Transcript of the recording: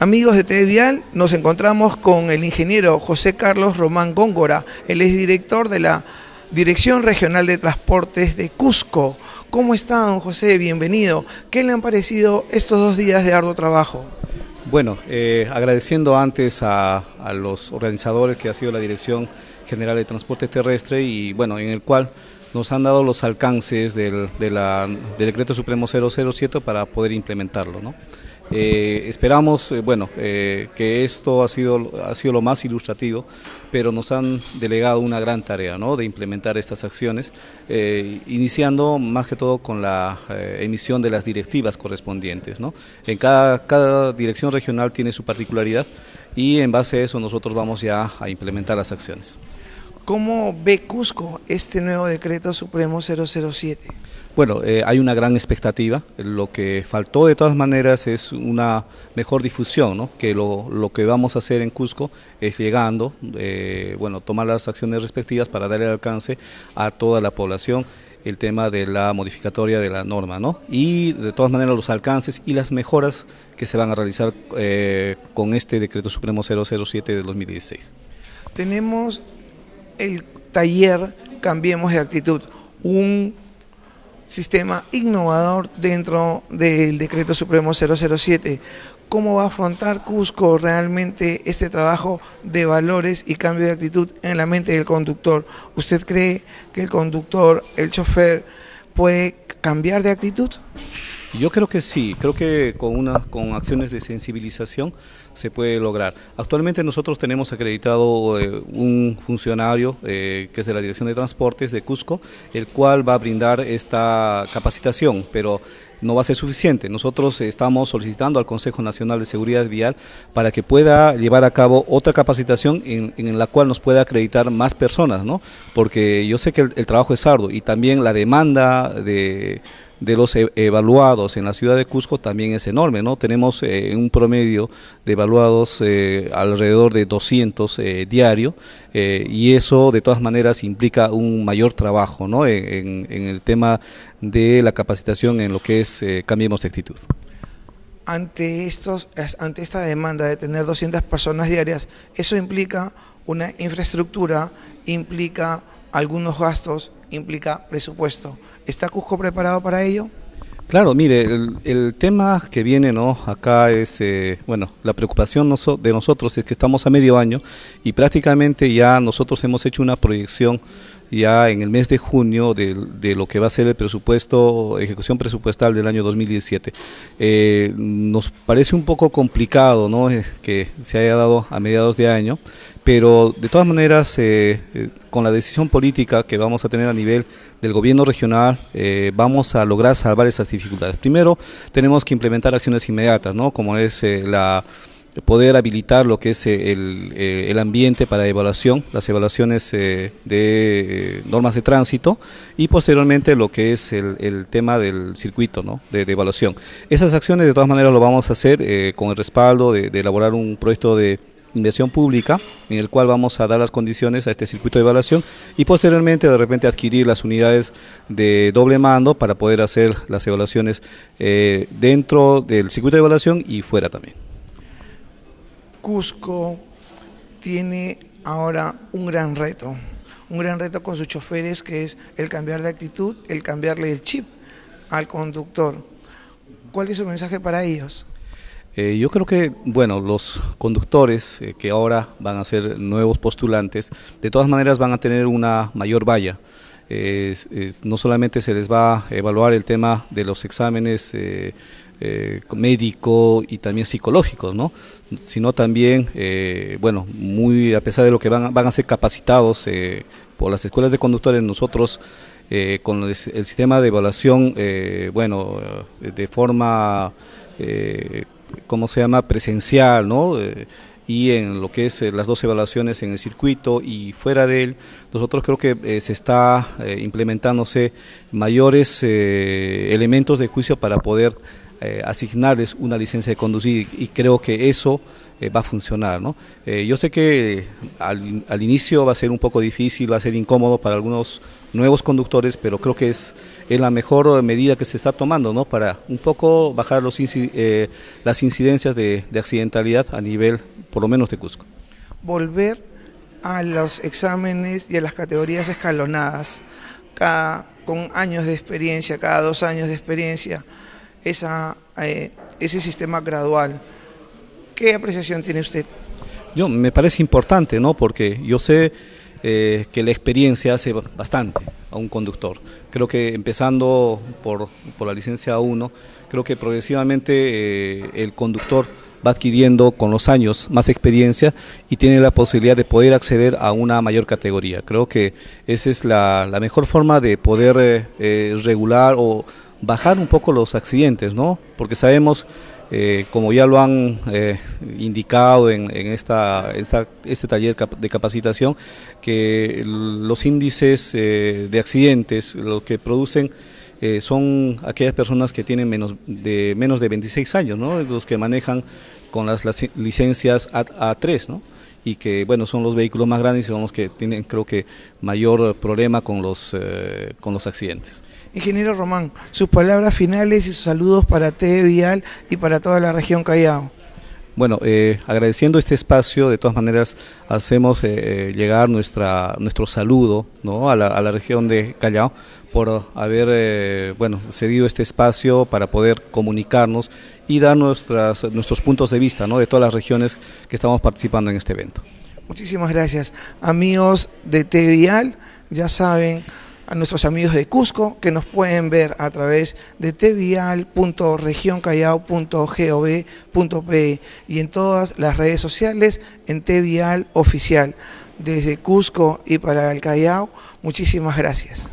Amigos de TV Vial, nos encontramos con el ingeniero José Carlos Román Góngora. Él es director de la Dirección Regional de Transportes de Cusco. ¿Cómo está, don José? Bienvenido. ¿Qué le han parecido estos dos días de arduo trabajo? Bueno, eh, agradeciendo antes a, los organizadores que ha sido la Dirección General de Transporte Terrestre y bueno, en el cual nos han dado los alcances del, del Decreto Supremo 007 para poder implementarlo. ¿no? Eh, esperamos, eh, bueno, eh, que esto ha sido, ha sido lo más ilustrativo, pero nos han delegado una gran tarea ¿no? de implementar estas acciones, iniciando más que todo con la emisión de las directivas correspondientes. ¿no? En cada, cada dirección regional tiene su particularidad y en base a eso nosotros vamos ya a implementar las acciones. ¿Cómo ve Cusco este nuevo decreto supremo 007? Bueno, eh, hay una gran expectativa. Lo que faltó de todas maneras es una mejor difusión, ¿no? que lo, que vamos a hacer en Cusco es llegando, eh, bueno, tomar las acciones respectivas para darle alcance a toda la población el tema de la modificatoria de la norma, ¿no? Y de todas maneras los alcances y las mejoras que se van a realizar eh, con este decreto supremo 007 de 2016. Tenemos el taller Cambiemos de Actitud, un sistema innovador dentro del decreto supremo 007. ¿Cómo va a afrontar Cusco realmente este trabajo de valores y cambio de actitud en la mente del conductor? ¿Usted cree que el conductor, el chofer, puede cambiar de actitud? Yo creo que sí, creo que con, una, con acciones de sensibilización se puede lograr. Actualmente nosotros tenemos acreditado eh, un funcionario eh, que es de la Dirección de Transportes de Cusco, el cual va a brindar esta capacitación, pero no va a ser suficiente. Nosotros estamos solicitando al Consejo Nacional de Seguridad Vial para que pueda llevar a cabo otra capacitación en, en la cual nos pueda acreditar más personas, ¿no? Porque yo sé que el trabajo es arduo y también la demanda de de los e-, evaluados en la ciudad de Cusco también es enorme, ¿no? Tenemos eh, un promedio de evaluados eh, alrededor de 200 diarios eh, diario y eso de todas maneras implica un mayor trabajo, ¿no? En, el tema de la capacitación en lo que es Cambiemos de Actitud. Ante, estos, ante esta demanda de tener 200 personas diarias, eso implica una infraestructura, implica algunos gastos, implica presupuesto. ¿Está Cusco preparado para ello? Claro, mire, el, tema que viene ¿no? acá es, eh, bueno, la preocupación de nosotros es que estamos a medio año y prácticamente ya nosotros hemos hecho una proyección ya en el mes de junio de, de, lo que va a ser el presupuesto, ejecución presupuestal del año 2017. Eh, nos parece un poco complicado ¿no? Eh, que se haya dado a mediados de año, pero de todas maneras, eh, con la decisión política que vamos a tener a nivel del gobierno regional, vamos a lograr salvar esas dificultades. Primero, tenemos que implementar acciones inmediatas, ¿no? como es la poder habilitar lo que es eh, eh, el, ambiente para evaluación, las evaluaciones eh, de normas de tránsito y posteriormente lo que es el, tema del circuito de, evaluación. Esas acciones de todas maneras lo vamos a hacer con el respaldo de, elaborar un proyecto de inversión pública en el cual vamos a dar las condiciones a este circuito de evaluación y posteriormente de repente adquirir las unidades de doble mando para poder hacer las evaluaciones dentro del circuito de evaluación y fuera también. Cusco tiene ahora un gran reto, un gran reto con sus choferes que es el cambiar de actitud, el cambiarle el chip al conductor. ¿Cuál es su mensaje para ellos? Eh, yo creo que, bueno, los conductores eh, que ahora van a ser nuevos postulantes, de todas maneras van a tener una mayor valla no solamente se les va a evaluar el tema de los exámenes médicos eh, eh, médico y también psicológicos, ¿no? sino también, eh, bueno, muy a pesar de lo que van, van a ser capacitados por las escuelas de conductores, nosotros con el, el, sistema de evaluación, bueno, de forma, ¿cómo se llama?, presencial, ¿no? y en lo que es eh, las dos evaluaciones en el circuito y fuera de él, nosotros creo que eh, se está eh, implementándose mayores elementos de juicio para poder eh, asignarles una licencia de conducir y, creo que eso eh, va a funcionar. Eh, yo sé que al, inicio va a ser un poco difícil, va a ser incómodo para algunos nuevos conductores, pero creo que es, la mejor medida que se está tomando para un poco bajar los las incidencias de, de accidentalidad a nivel, por lo menos, de Cusco. Volver a los exámenes y a las categorías escalonadas, cada, con años de experiencia, cada dos años de experiencia esa, eh, ese sistema gradual. ¿Qué apreciación tiene usted? Yo, me parece importante, ¿no? Porque yo sé eh, que la experiencia hace bastante a un conductor. Creo que empezando por, la licencia 1, creo que progresivamente eh, el conductor va adquiriendo con los años más experiencia y tiene la posibilidad de poder acceder a una mayor categoría. Creo que esa es la, mejor forma de poder regular o bajar un poco los accidentes, ¿no? Porque sabemos, eh, como ya lo han eh, indicado en, esta, este taller de capacitación, que los índices eh, de accidentes, lo que producen son aquellas personas que tienen menos de menos de 26 años, ¿no? los que manejan con las, licencias A, 3 ¿no? y que bueno son los vehículos más grandes y son los que tienen creo que mayor problema con los con los accidentes. Ingeniero Román, sus palabras finales y sus saludos para Tevial y para toda la región Callao. Bueno, eh, agradeciendo este espacio, de todas maneras hacemos eh, eh, llegar nuestra, nuestro saludo a, la, región de Callao por haber bueno, cedido este espacio para poder comunicarnos y dar nuestras, nuestros puntos de vista ¿no? de todas las regiones que estamos participando en este evento. Muchísimas gracias. Amigos de Tevial, ya saben, a nuestros amigos de Cusco que nos pueden ver a través de tvial.regioncallao.gov.pe y en todas las redes sociales en tvial oficial. Desde Cusco y para el Callao, muchísimas gracias.